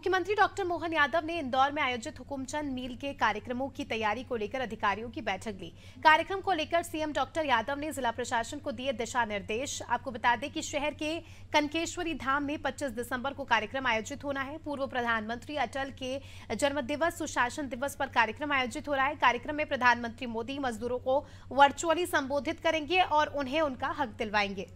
मुख्यमंत्री डॉक्टर मोहन यादव ने इंदौर में आयोजित हुकुमचंद मील के कार्यक्रमों की तैयारी को लेकर अधिकारियों की बैठक ली कार्यक्रम को लेकर सीएम डॉक्टर यादव ने जिला प्रशासन को दिए दिशा निर्देश आपको बता दें कि शहर के कनकेश्वरी धाम में 25 दिसंबर को कार्यक्रम आयोजित होना है पूर्व प्रधानमंत्री अटल के जन्म दिवस सुशासन दिवस पर कार्यक्रम आयोजित हो रहा है कार्यक्रम में प्रधानमंत्री मोदी मजदूरों को वर्चुअली संबोधित करेंगे और उन्हें उनका हक दिलवाएंगे